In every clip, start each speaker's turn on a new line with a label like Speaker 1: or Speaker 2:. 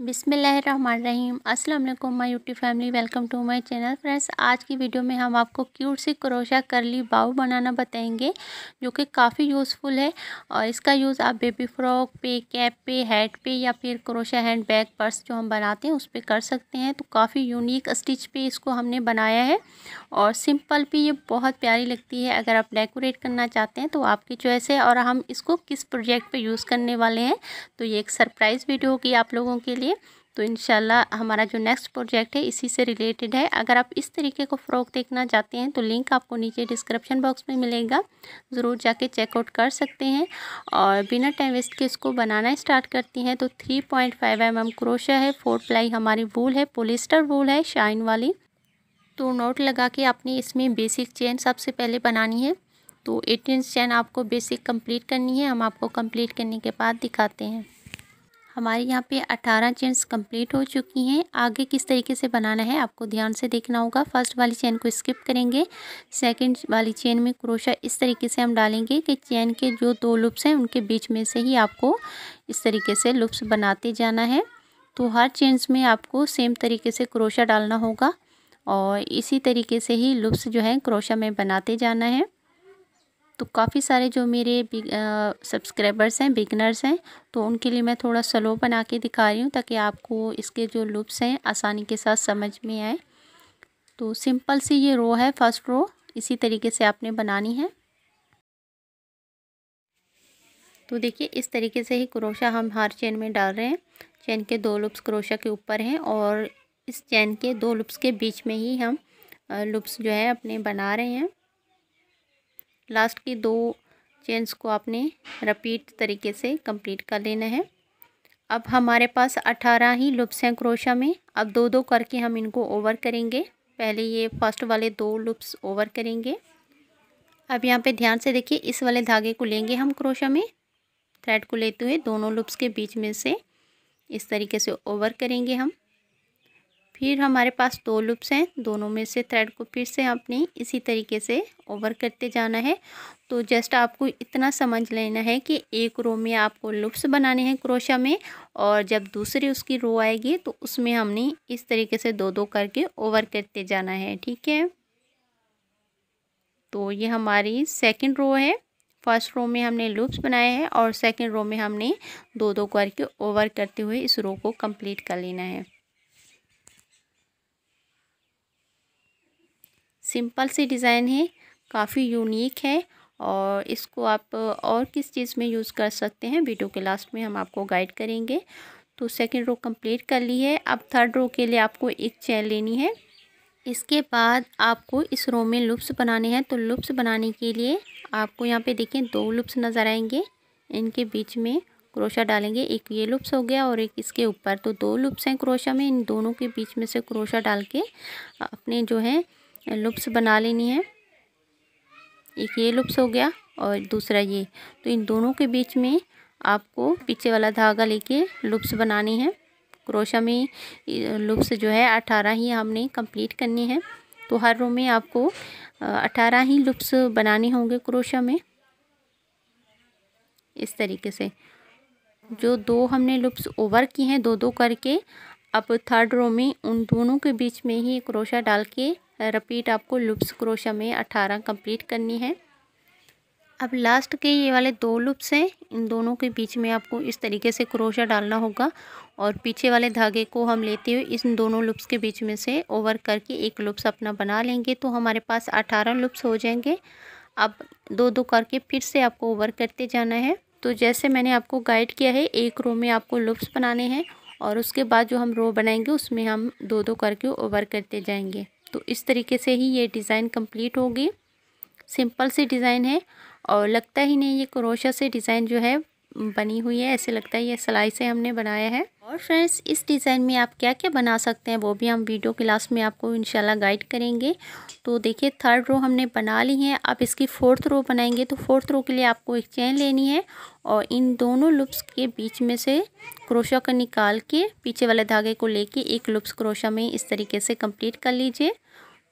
Speaker 1: बिसमीम अल्लाम my YouTube family welcome to my channel friends आज की वीडियो में हम आपको क्यूट सी क्रोशा करली बाउ बनाना बताएंगे जो कि काफ़ी यूज़फुल है और इसका यूज़ आप बेबी फ्रॉक पे कैप पे हेड पे या फिर क्रोशा हैंड बैग पर्स जो हम बनाते हैं उस पर कर सकते हैं तो काफ़ी यूनिक स्टिच पे इसको हमने बनाया है और सिंपल पे ये बहुत प्यारी लगती है अगर आप डेकोरेट करना चाहते हैं तो आपकी चॉइस है और हम इसको किस प्रोजेक्ट पर यूज़ करने वाले हैं तो ये एक सरप्राइज़ वीडियो होगी आप लोगों के लिए तो इन हमारा जो नेक्स्ट प्रोजेक्ट है इसी से रिलेटेड है अगर आप इस तरीके को फ़्रॉक देखना चाहते हैं तो लिंक आपको नीचे डिस्क्रिप्शन बॉक्स में मिलेगा ज़रूर जाके चेकआउट कर सकते हैं और बिना टाइम वेस्ट के इसको बनाना स्टार्ट करती हैं तो three point five M M crochet है फोर प्लाई हमारी वूल है पोलिस्टर वूल है शाइन वाली तो नोट लगा के आपने इसमें बेसिक चेन सबसे पहले बनानी है तो एटीन चेन आपको बेसिक कंप्लीट करनी है हम आपको कंप्लीट करने के बाद दिखाते हैं हमारे यहाँ पे 18 चेन्स कंप्लीट हो चुकी हैं आगे किस तरीके से बनाना है आपको ध्यान से देखना होगा फर्स्ट वाली चेन को स्किप करेंगे सेकंड वाली चेन में क्रोशा इस तरीके से हम डालेंगे कि चेन के जो दो लुप्स हैं उनके बीच में से ही आपको इस तरीके से लुप्स बनाते जाना है तो हर चेन्स में आपको सेम तरीके से क्रोशा डालना होगा और इसी तरीके से ही लुप्स जो है क्रोशा में बनाते जाना है तो काफ़ी सारे जो मेरे सब्सक्राइबर्स हैं बिगनर्स हैं तो उनके लिए मैं थोड़ा स्लो बना के दिखा रही हूँ ताकि आपको इसके जो लुप्स हैं आसानी के साथ समझ में आए तो सिंपल सी ये रो है फर्स्ट रो इसी तरीके से आपने बनानी है तो देखिए इस तरीके से ही क्रोशा हम हर चेन में डाल रहे हैं चेन के दो लुप्स क्रोशा के ऊपर हैं और इस चेन के दो लुप्स के बीच में ही हम लुप्स जो है अपने बना रहे हैं लास्ट की दो चेन्स को आपने रिपीट तरीके से कंप्लीट कर लेना है अब हमारे पास अठारह ही लुप्स हैं क्रोशा में अब दो दो करके हम इनको ओवर करेंगे पहले ये फर्स्ट वाले दो लुप्स ओवर करेंगे अब यहाँ पे ध्यान से देखिए इस वाले धागे को लेंगे हम क्रोशा में थ्रेड को लेते हुए दोनों लुप्स के बीच में से इस तरीके से ओवर करेंगे हम फिर हमारे पास दो लूप्स हैं दोनों में से थ्रेड को फिर से आपने इसी तरीके से ओवर करते जाना है तो जस्ट आपको इतना समझ लेना है कि एक रो में आपको लुप्स बनाने हैं क्रोशा में और जब दूसरी उसकी रो आएगी तो उसमें हमने इस तरीके से दो दो करके ओवर करते जाना है ठीक है तो ये हमारी सेकेंड रो है फर्स्ट रो में हमने लूप्स बनाए हैं और सेकेंड रो में हमने दो दो करके ओवर करते हुए इस रो को कंप्लीट कर लेना है सिंपल सी डिज़ाइन है काफ़ी यूनिक है और इसको आप और किस चीज़ में यूज़ कर सकते हैं वीडियो के लास्ट में हम आपको गाइड करेंगे तो सेकंड रो कंप्लीट कर ली है अब थर्ड रो के लिए आपको एक चैन लेनी है इसके बाद आपको इस रो में लुप्स बनाने हैं तो लुप्स बनाने के लिए आपको यहाँ पे देखें दो लुप्स नज़र आएंगे इनके बीच में क्रोशा डालेंगे एक ये लुप्स हो गया और एक इसके ऊपर तो दो लुप्स हैं क्रोशा में इन दोनों के बीच में से क्रोशा डाल के अपने जो है लुप्स बना लेनी है एक ये लुप्स हो गया और दूसरा ये तो इन दोनों के बीच में आपको पीछे वाला धागा लेके लुप्स बनानी है क्रोशा में लुप्स जो है अठारह ही हमने कंप्लीट करनी है तो हर रो में आपको अठारह ही लुप्स बनाने होंगे क्रोशा में इस तरीके से जो दो हमने लुप्स ओवर किए हैं दो दो करके अब थर्ड रो में उन दोनों के बीच में ही क्रोशा डाल के रिपीट आपको लुप्स क्रोशा में अठारह कंप्लीट करनी है अब लास्ट के ये वाले दो लुप्स हैं इन दोनों के बीच में आपको इस तरीके से क्रोशा डालना होगा और पीछे वाले धागे को हम लेते हुए इस दोनों लुप्स के बीच में से ओवर करके एक लुप्स अपना बना लेंगे तो हमारे पास अठारह लुप्स हो जाएंगे अब दो दो करके फिर से आपको ओवर करते जाना है तो जैसे मैंने आपको गाइड किया है एक रो में आपको लुप्स बनाने हैं और उसके बाद जो हम रो बनाएंगे उसमें हम दो दो करके ओवर करते जाएंगे तो इस तरीके से ही ये डिज़ाइन कंप्लीट होगी सिंपल सी डिज़ाइन है और लगता ही नहीं ये क्रोशा से डिज़ाइन जो है बनी हुई है ऐसे लगता है ये सिलाई से हमने बनाया है और फ्रेंड्स इस डिज़ाइन में आप क्या क्या बना सकते हैं वो भी हम वीडियो क्लास में आपको इंशाल्लाह गाइड करेंगे तो देखिए थर्ड रो हमने बना ली है आप इसकी फोर्थ रो बनाएंगे तो फोर्थ रो के लिए आपको एक चैन लेनी है और इन दोनों लुप्स के बीच में से क्रोशा का निकाल के पीछे वाले धागे को लेके एक लुप्स क्रोशा में इस तरीके से कंप्लीट कर लीजिए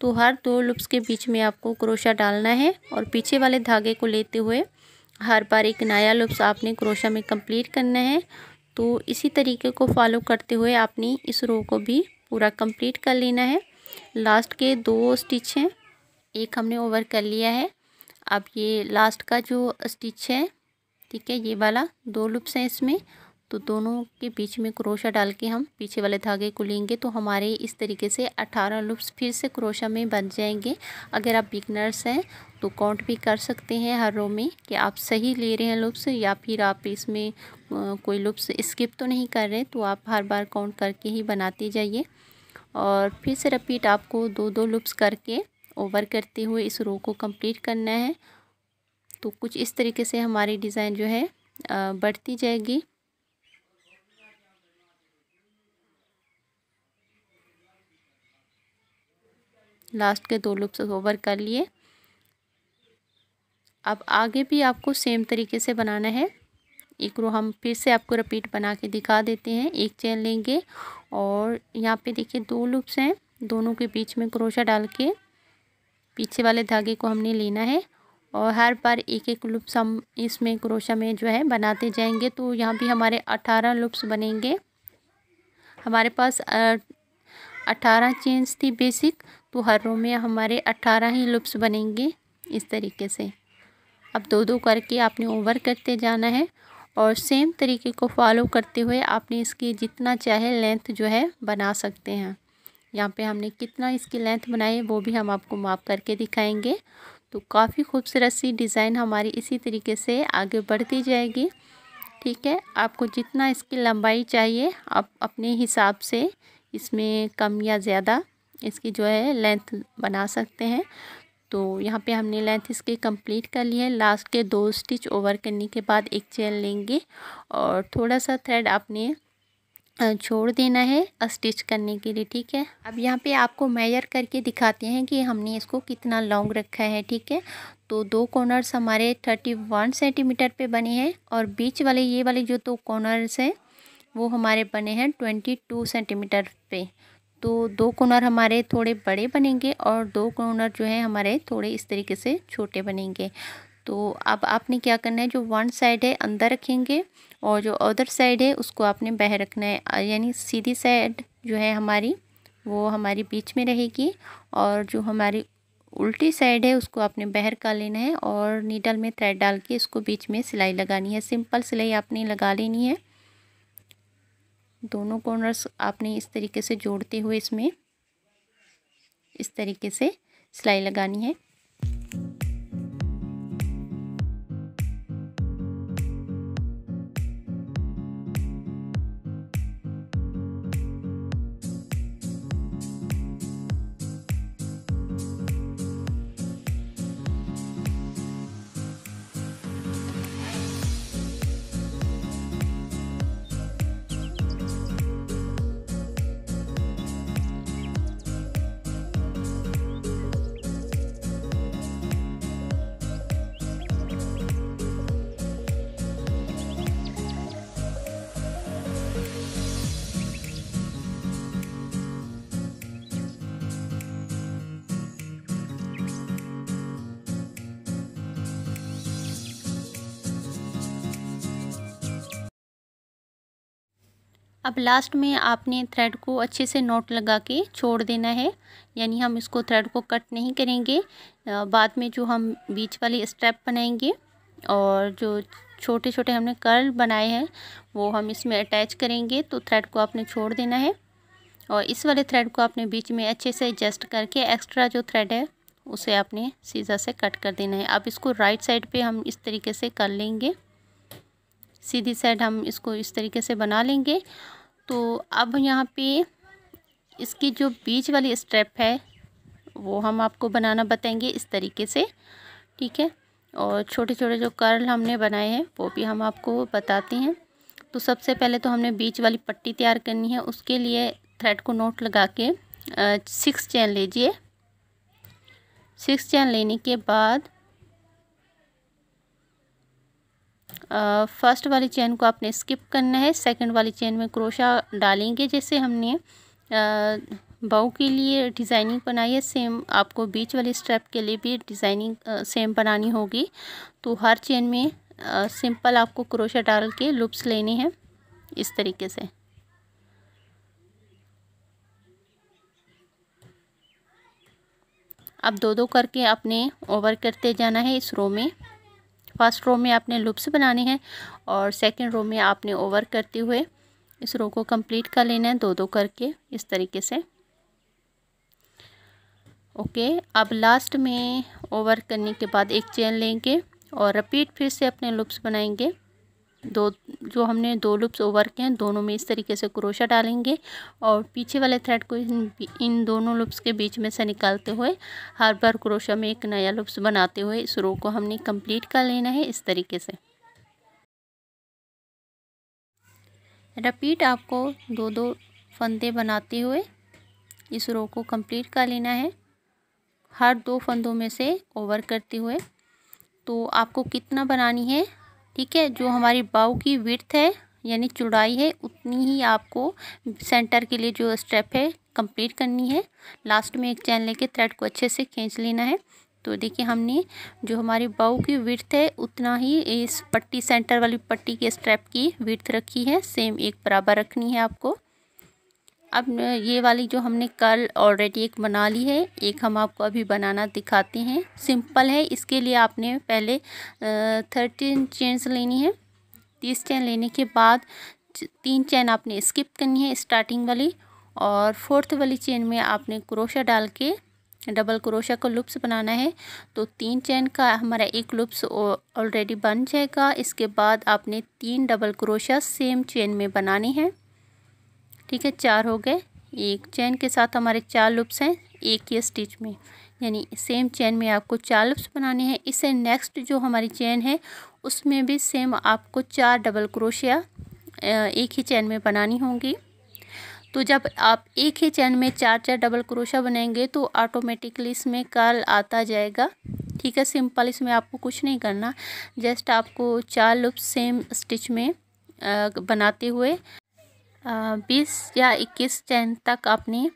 Speaker 1: तो हर दो लुप्स के बीच में आपको क्रोशा डालना है और पीछे वाले धागे को लेते हुए हर बार एक नया लुप्स आपने क्रोशा में कंप्लीट करना है तो इसी तरीके को फॉलो करते हुए आपने इस रो को भी पूरा कंप्लीट कर लेना है लास्ट के दो स्टिच हैं एक हमने ओवर कर लिया है अब ये लास्ट का जो स्टिच है ठीक है ये वाला दो लुप्स हैं इसमें तो दोनों के बीच में क्रोशा डाल के हम पीछे वाले धागे को लेंगे तो हमारे इस तरीके से 18 लूप्स फिर से क्रोशा में बन जाएंगे अगर आप बिगनर्स हैं तो काउंट भी कर सकते हैं हर रो में कि आप सही ले रहे हैं लुप्स या फिर आप इसमें कोई लुप्स स्किप तो नहीं कर रहे तो आप हर बार काउंट करके ही बनाते जाइए और फिर से रिपीट आपको दो दो लुप्स करके ओवर करते हुए इस रो को कंप्लीट करना है तो कुछ इस तरीके से हमारी डिज़ाइन जो है बढ़ती जाएगी लास्ट के दो लूप्स ओवर कर लिए अब आगे भी आपको सेम तरीके से बनाना है एक रो हम फिर से आपको रिपीट बना के दिखा देते हैं एक चेन लेंगे और यहाँ पे देखिए दो लूप्स हैं दोनों के बीच में क्रोशा डाल के पीछे वाले धागे को हमने लेना है और हर बार एक एक लुप्स हम इसमें क्रोशा में जो है बनाते जाएंगे तो यहाँ भी हमारे अठारह लुप्स बनेंगे हमारे पास अठारह चेन्स थी बेसिक तो हर रो में हमारे अट्ठारह ही लुप्स बनेंगे इस तरीके से अब दो दो करके आपने ओवर करते जाना है और सेम तरीके को फॉलो करते हुए आपने इसकी जितना चाहे लेंथ जो है बना सकते हैं यहाँ पे हमने कितना इसकी लेंथ बनाई है वो भी हम आपको माप करके दिखाएंगे तो काफ़ी खूबसूरत सी डिज़ाइन हमारी इसी तरीके से आगे बढ़ती जाएगी ठीक है आपको जितना इसकी लंबाई चाहिए आप अपने हिसाब से इसमें कम या ज़्यादा इसकी जो है लेंथ बना सकते हैं तो यहाँ पे हमने लेंथ इसके कंप्लीट कर ली है लास्ट के दो स्टिच ओवर करने के बाद एक चेन लेंगे और थोड़ा सा थ्रेड आपने छोड़ देना है स्टिच करने के लिए ठीक है अब यहाँ पे आपको मेजर करके दिखाते हैं कि हमने इसको कितना लॉन्ग रखा है ठीक है तो दो कॉर्नर्स हमारे थर्टी वन सेंटीमीटर पे बने हैं और बीच वाले ये वाले जो दो तो कॉर्नर्स हैं वो हमारे बने हैं ट्वेंटी टू सेंटीमीटर पे तो दो कॉर्नर हमारे थोड़े बड़े बनेंगे और दो कॉर्नर जो है हमारे थोड़े इस तरीके से छोटे बनेंगे तो अब आपने क्या करना है जो वन साइड है अंदर रखेंगे और जो अदर साइड है उसको आपने बाहर रखना है यानी सीधी साइड जो है हमारी वो हमारी बीच में रहेगी और जो हमारी उल्टी साइड है उसको आपने बहर का लेना है और नीडल में थ्रेड डाल के इसको बीच में सिलाई लगानी है सिंपल सिलाई आपने लगा लेनी है दोनों कॉर्नर्स आपने इस तरीके से जोड़ते हुए इसमें इस तरीके से सिलाई लगानी है अब लास्ट में आपने थ्रेड को अच्छे से नोट लगा के छोड़ देना है यानी हम इसको थ्रेड को कट नहीं करेंगे बाद में जो हम बीच वाली स्ट्रैप बनाएंगे और जो छोटे छोटे हमने कर्ल बनाए हैं वो हम इसमें अटैच करेंगे तो थ्रेड को आपने छोड़ देना है और इस वाले थ्रेड को आपने बीच में अच्छे से एडजस्ट करके एक्स्ट्रा जो थ्रेड है उसे आपने सीधा से कट कर देना है अब इसको राइट साइड पे हम इस तरीके से कर लेंगे सीधी साइड हम इसको इस तरीके से बना लेंगे तो अब यहाँ पे इसकी जो बीच वाली स्ट्रेप है वो हम आपको बनाना बताएंगे इस तरीके से ठीक है और छोटे छोटे जो कर्ल हमने बनाए हैं वो भी हम आपको बताते हैं तो सबसे पहले तो हमने बीच वाली पट्टी तैयार करनी है उसके लिए थ्रेड को नोट लगा के सिक्स चैन लीजिए सिक्स चैन लेने के बाद फर्स्ट वाली चेन को आपने स्किप करना है सेकंड वाली चेन में क्रोशा डालेंगे जैसे हमने बाऊ के लिए डिज़ाइनिंग बनाई है सेम आपको बीच वाले स्टेप के लिए भी डिज़ाइनिंग सेम बनानी होगी तो हर चेन में आ, सिंपल आपको क्रोशा डाल के लुप्स लेने हैं इस तरीके से अब दो दो करके आपने ओवर करते जाना है इस रो में फर्स्ट रो में आपने लुप्स बनाने हैं और सेकेंड रो में आपने ओवर करते हुए इस रो को कंप्लीट कर लेना है दो दो करके इस तरीके से ओके अब लास्ट में ओवर करने के बाद एक चेन लेंगे और रिपीट फिर से अपने लुप्स बनाएंगे दो जो हमने दो लूप्स ओवर के हैं दोनों में इस तरीके से क्रोशा डालेंगे और पीछे वाले थ्रेड को इन इन दोनों लूप्स के बीच में से निकालते हुए हर बार क्रोशा में एक नया लूप्स बनाते हुए इस रो को हमने कंप्लीट कर लेना है इस तरीके से रिपीट आपको दो दो फंदे बनाते हुए इस रो को कंप्लीट कर लेना है हर दो फंदों में से ओवर करते हुए तो आपको कितना बनानी है ठीक है जो हमारी बाऊ की विर्थ है यानी चौड़ाई है उतनी ही आपको सेंटर के लिए जो स्टेप है कंप्लीट करनी है लास्ट में एक चैन लेके थ्रेड को अच्छे से खींच लेना है तो देखिए हमने जो हमारी बाऊ की विर्थ है उतना ही इस पट्टी सेंटर वाली पट्टी के स्ट्रैप की विर्थ रखी है सेम एक बराबर रखनी है आपको अब ये वाली जो हमने कल ऑलरेडी एक बना ली है एक हम आपको अभी बनाना दिखाते हैं सिंपल है इसके लिए आपने पहले थर्टीन चेन्स लेनी है तीस चेन लेने के बाद तीन चेन आपने स्किप करनी है स्टार्टिंग वाली और फोर्थ वाली चेन में आपने क्रोशा डाल के डबल क्रोशा को लुप्स बनाना है तो तीन चैन का हमारा एक लुप्स ऑलरेडी बन जाएगा इसके बाद आपने तीन डबल क्रोशा सेम चेन में बनानी है ठीक है चार हो गए एक चैन के साथ हमारे चार लुप्स हैं एक ही स्टिच में यानी सेम चैन में आपको चार लुप्स बनाने हैं इससे नेक्स्ट जो हमारी चैन है उसमें भी सेम आपको चार डबल क्रोशिया एक ही चैन में बनानी होगी तो जब आप एक ही चैन में चार चार डबल क्रोशा बनाएंगे तो ऑटोमेटिकली इसमें कर्ल आता जाएगा ठीक है सिंपल इसमें आपको कुछ नहीं करना जस्ट आपको चार लुप्स सेम स्टिच में बनाते हुए बीस या इक्कीस चैन तक आपने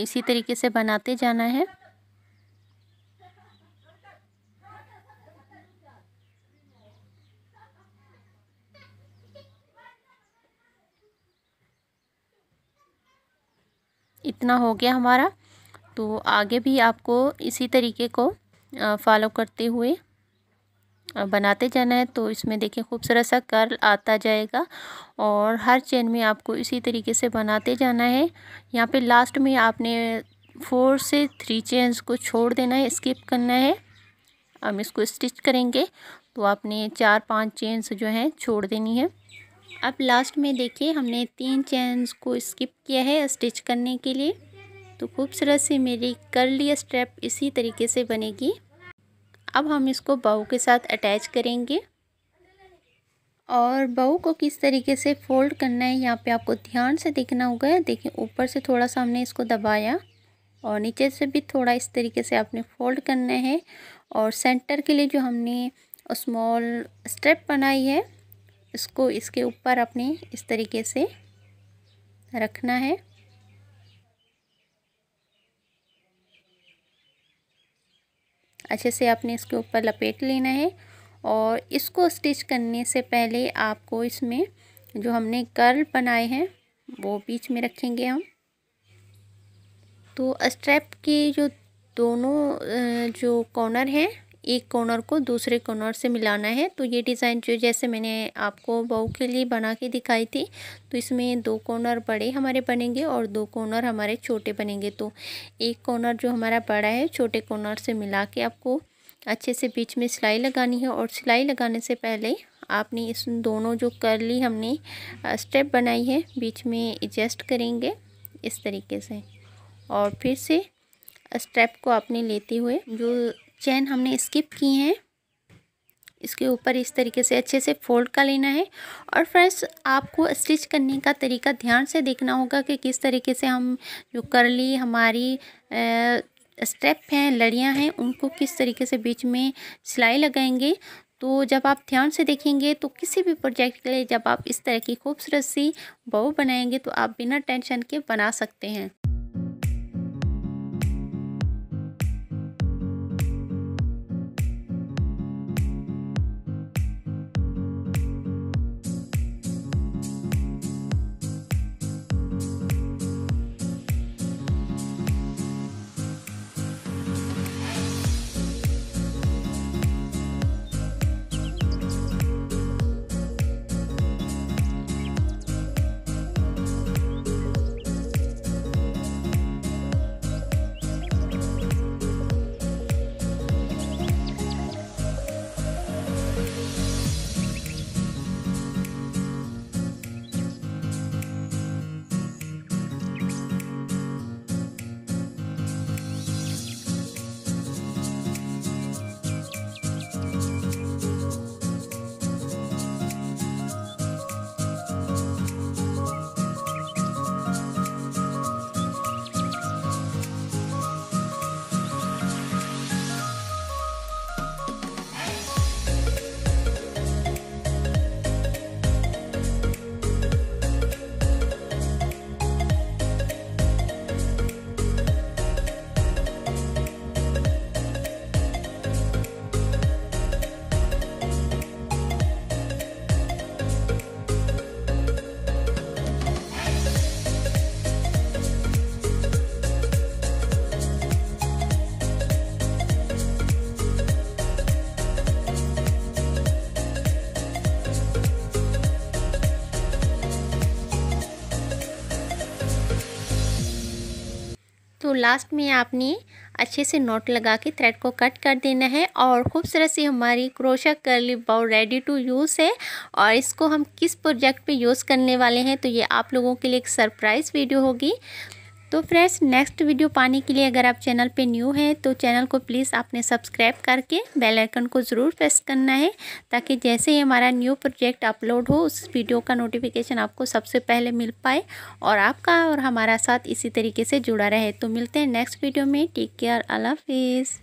Speaker 1: इसी तरीके से बनाते जाना है इतना हो गया हमारा तो आगे भी आपको इसी तरीके को फॉलो करते हुए बनाते जाना है तो इसमें देखें खूबसूरत सा कर्ल आता जाएगा और हर चेन में आपको इसी तरीके से बनाते जाना है यहाँ पे लास्ट में आपने फोर से थ्री चेन्स को छोड़ देना है स्किप करना है हम इसको स्टिच करेंगे तो आपने चार पांच चेन्स जो हैं छोड़ देनी है अब लास्ट में देखिए हमने तीन चेन्स को स्किप किया है स्टिच करने के लिए तो खूबसूरत सी मेरी कर्ली स्ट्रैप इसी तरीके से बनेगी अब हम इसको बाऊ के साथ अटैच करेंगे और बाऊ को किस तरीके से फोल्ड करना है यहाँ पे आपको ध्यान से देखना होगा देखिए ऊपर से थोड़ा सा हमने इसको दबाया और नीचे से भी थोड़ा इस तरीके से आपने फोल्ड करना है और सेंटर के लिए जो हमने स्मॉल स्टेप बनाई है इसको इसके ऊपर आपने इस तरीके से रखना है अच्छे से आपने इसके ऊपर लपेट लेना है और इसको स्टिच करने से पहले आपको इसमें जो हमने कर्ल बनाए हैं वो बीच में रखेंगे हम तो स्ट्रैप के जो दोनों जो कॉर्नर हैं एक कॉर्नर को दूसरे कॉर्नर से मिलाना है तो ये डिज़ाइन जो जैसे मैंने आपको बहू के लिए बना के दिखाई थी तो इसमें दो कॉर्नर बड़े हमारे बनेंगे और दो कॉर्नर हमारे छोटे बनेंगे तो एक कॉर्नर जो हमारा बड़ा है छोटे कॉर्नर से मिला के आपको अच्छे से बीच में सिलाई लगानी है और सिलाई लगाने से पहले आपने इस दोनों जो ली हमने स्टेप बनाई है बीच में एडजस्ट करेंगे इस तरीके से और फिर से स्टेप को आपने लेते हुए जो चैन हमने स्किप की हैं इसके ऊपर इस तरीके से अच्छे से फोल्ड कर लेना है और फ्रेंड्स आपको स्टिच करने का तरीका ध्यान से देखना होगा कि किस तरीके से हम जो करली हमारी स्टेप हैं लड़ियां हैं उनको किस तरीके से बीच में सिलाई लगाएंगे तो जब आप ध्यान से देखेंगे तो किसी भी प्रोजेक्ट के लिए जब आप इस तरह की खूबसूरत सी बहू बनाएंगे तो आप बिना टेंशन के बना सकते हैं लास्ट में आपने अच्छे से नोट लगा के थ्रेड को कट कर देना है और खूबसूरत से हमारी crochet curly bow ready to use है और इसको हम किस प्रोजेक्ट पे यूज़ करने वाले हैं तो ये आप लोगों के लिए एक सरप्राइज़ वीडियो होगी तो फ्रेंड्स नेक्स्ट वीडियो पाने के लिए अगर आप चैनल पे न्यू हैं तो चैनल को प्लीज़ आपने सब्सक्राइब करके बेल आइकन को ज़रूर प्रेस करना है ताकि जैसे ही हमारा न्यू प्रोजेक्ट अपलोड हो उस वीडियो का नोटिफिकेशन आपको सबसे पहले मिल पाए और आपका और हमारा साथ इसी तरीके से जुड़ा रहे तो मिलते हैं नेक्स्ट वीडियो में टेक केयर अल्लाह हाफिज़